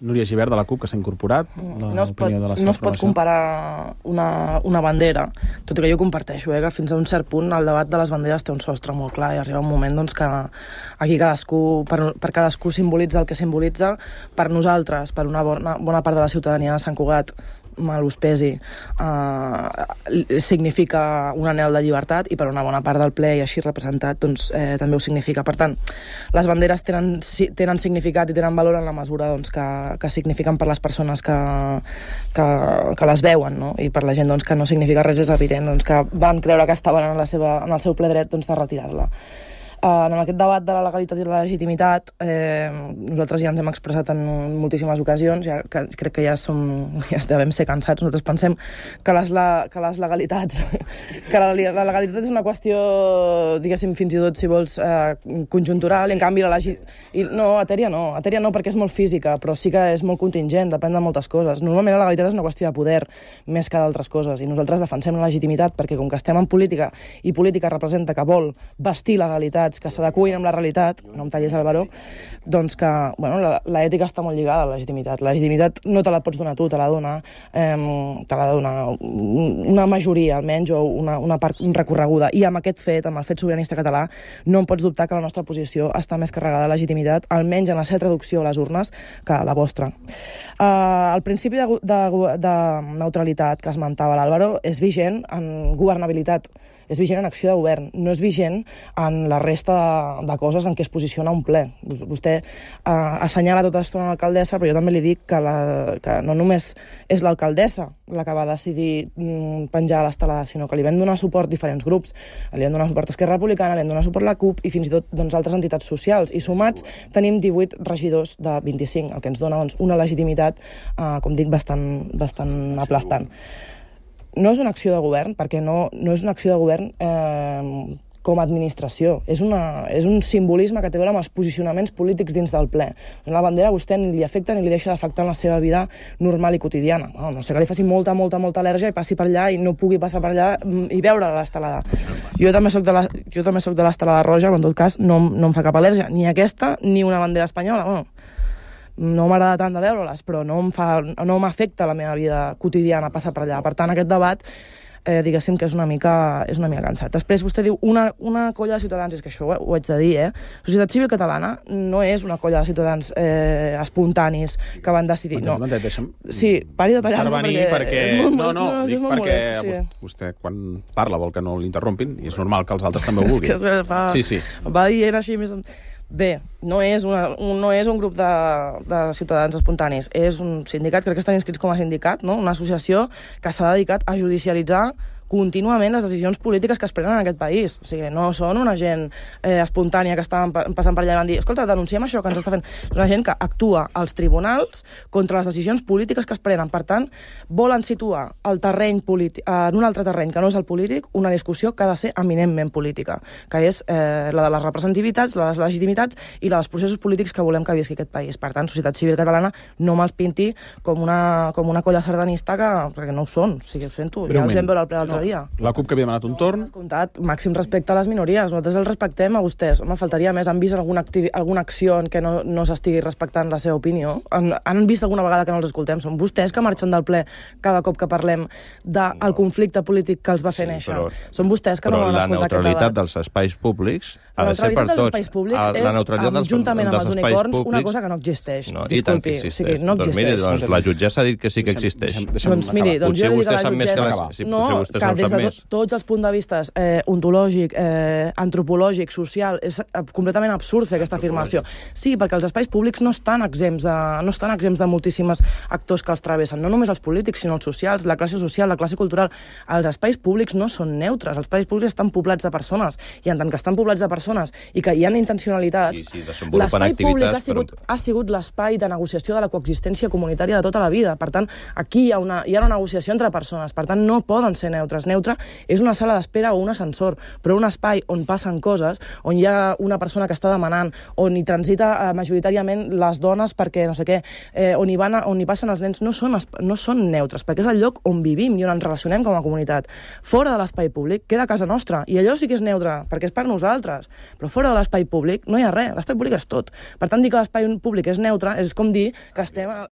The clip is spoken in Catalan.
Núria Givert de la CUP, que s'ha incorporat la no es pot, de la No es pot comparar una, una bandera, tot i que jo comparteixo eh, que fins a un cert punt el debat de les banderes té un sostre molt clar i arriba un moment doncs, que aquí cadascú, per, per cadascú simbolitza el que simbolitza per nosaltres, per una bona, bona part de la ciutadania de Sant Cugat mal us pesi, eh, significa un anel de llibertat i per una bona part del ple i així representat doncs, eh, també ho significa. Per tant, les banderes tenen, tenen significat i tenen valor en la mesura doncs, que, que signifiquen per les persones que, que, que les veuen no? i per la gent doncs, que no significa res és evident, doncs, que van creure que estaven en, la seva, en el seu ple dret doncs, de retirar-la. Eh, en aquest debat de la legalitat i la legitimitat, eh, nosaltres ja ens hem expressat en moltíssimes ocasions, ja, que, crec que ja, som, ja devem ser cansats, nosaltres pensem que les, la, que les legalitats, que la, la legalitat és una qüestió, diguéssim, fins i tot, si vols, eh, conjuntural, i en canvi la legitimitat... No, etèria no, etèria no, perquè és molt física, però sí que és molt contingent, depèn de moltes coses. Normalment la legalitat és una qüestió de poder, més que d'altres coses, i nosaltres defensem la legitimitat perquè com que estem en política i política representa que vol vestir legalitat activitats que s'adecuïn amb la realitat, no em tallis el baró, doncs que bueno, l'ètica està molt lligada a la legitimitat. La legitimitat no te la pots donar tu, te la dona, eh, te la dona una majoria, almenys, o una, una part recorreguda. I amb aquest fet, amb el fet sobiranista català, no em pots dubtar que la nostra posició està més carregada de legitimitat, almenys en la seva traducció a les urnes, que la vostra. Eh, el principi de, de, de neutralitat que esmentava l'Àlvaro és vigent en governabilitat, és vigent en acció de govern, no és vigent en la resta resta de, de coses en què es posiciona un ple. Vostè eh, assenyala tota l'estona l'alcaldessa, però jo també li dic que, la, que no només és l'alcaldessa la que va decidir mm, penjar l'estelada, sinó que li vam donar suport diferents grups. Li vam donar suport a Esquerra Republicana, li vam donar suport a la CUP i fins i tot doncs, altres entitats socials. I sumats tenim 18 regidors de 25, el que ens dona doncs, una legitimitat, eh, com dic, bastant, bastant aplastant. No és una acció de govern, perquè no, no és una acció de govern eh, com a administració. És, una, és un simbolisme que té a veure amb els posicionaments polítics dins del ple. La bandera a vostè ni li afecta ni li deixa d'afectar en la seva vida normal i quotidiana. No, no sé que li faci molta, molta, molta al·lèrgia i passi per allà i no pugui passar per allà mm, i veure l'estelada. Jo també soc de la, jo també soc de l'estelada roja, però en tot cas no, no em fa cap al·lèrgia, ni aquesta ni una bandera espanyola. Bueno, no m'agrada tant de veure-les, però no m'afecta no la meva vida quotidiana passar per allà. Per tant, aquest debat eh, diguéssim que és una mica, és una mica cansat. Després vostè diu una, una colla de ciutadans, és que això ho, ho haig de dir, eh? Societat Civil Catalana no és una colla de ciutadans eh, espontanis que van decidir, no. Moment, deixa'm... Sí, pari de tallar-me perquè, perquè... És molt, no, no, no, dic molt perquè molest, sí. vostè quan parla vol que no l'interrompin i és normal que els altres també ho vulguin. és que fa... Sí, sí. Va dient així més... Bé, no és, una, un, no és un grup de, de ciutadans espontanis, és un sindicat, crec que estan inscrits com a sindicat, no? una associació que s'ha dedicat a judicialitzar contínuament les decisions polítiques que es prenen en aquest país. O sigui, no són una gent eh, espontània que estan passant per allà i van dir escolta, denunciem això que ens està fent. És una gent que actua als tribunals contra les decisions polítiques que es prenen. Per tant, volen situar el terreny polític, en un altre terreny que no és el polític, una discussió que ha de ser eminentment política, que és eh, la de les representativitats, la de les legitimitats i la dels processos polítics que volem que visqui aquest país. Per tant, societat civil catalana no me'ls pinti com una, com una colla sardanista que, perquè no ho són. O sigui, ho sento, Breument. ja els vam veure al ple l'altre dia. La CUP que havia demanat un no, torn... Comptat, màxim respecte a les minories. Nosaltres els respectem a vostès. Home, faltaria més. Han vist alguna, alguna acció en què no, no s'estigui respectant la seva opinió? Han, han vist alguna vegada que no els escoltem? Són vostès que marxen del ple cada cop que parlem del de no. conflicte polític que els va fer sí, néixer. Però, Són vostès que no volen escoltar aquest debat. la neutralitat dels espais públics ha de ser per tots. La neutralitat dels espais públics a, ah, la neutralitat és, dels, juntament dels amb els unicorns, públics, una cosa que no existeix. No, Disculpi, o sigui, no existeix. Doncs miri, doncs, la jutgessa ha dit que sí que existeix. deixem, deixem doncs miri, doncs potser jo li dic que la jutgessa... Que la, si, no, que que des de to tots els punts de vista eh, ontològic, eh, antropològic, social, és eh, completament absurd fer aquesta afirmació. Sí, perquè els espais públics no estan exempts de, no estan exempts de moltíssimes actors que els travessen, no només els polítics, sinó els socials, la classe social, la classe cultural. Els espais públics no són neutres, els espais públics estan poblats de persones, i en tant que estan poblats de persones i que hi ha intencionalitats, sí, sí, l'espai públic ha sigut, però... ha sigut l'espai de negociació de la coexistència comunitària de tota la vida. Per tant, aquí hi ha una, hi ha una negociació entre persones, per tant, no poden ser neutres és Neutre és una sala d'espera o un ascensor, però un espai on passen coses, on hi ha una persona que està demanant, on hi transita eh, majoritàriament les dones perquè no sé què, eh, on, hi van, on hi passen els nens, no són, no són neutres, perquè és el lloc on vivim i on ens relacionem com a comunitat. Fora de l'espai públic queda casa nostra, i allò sí que és neutre, perquè és per nosaltres, però fora de l'espai públic no hi ha res, l'espai públic és tot. Per tant, dir que l'espai públic és neutre és com dir que estem... A...